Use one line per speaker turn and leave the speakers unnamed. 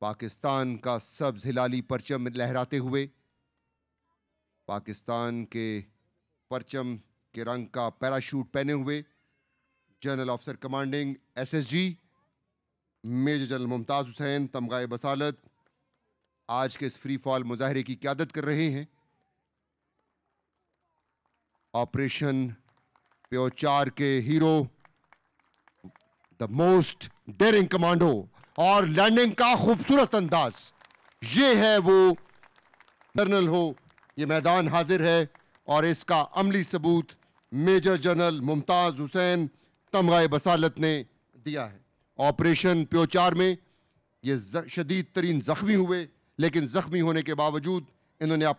पाकिस्तान का सब्ज हिलाली परचम लहराते हुए पाकिस्तान के परचम के रंग का पैराशूट पहने हुए general officer commanding SSG major general Mumtaz Hussain तमगाए बसालत आज के इस फ्री फॉल मुजाहरे की क्यादत कर रहे हैं ऑपरेशन प्योचार के hero the most daring commando और लैंडिंग का खूबसूरत अंदाज ये है वो जनरल हो ये मैदान हाजिर है और इसका अमली सबूत मेजर जनरल मुमताज़ हुसैन तमगा बसालत ने दिया है ऑपरेशन प्योचार में ये शदीद तरीन ज़ख्मी हुए लेकिन ज़ख्मी होने के बावजूद इन्होंने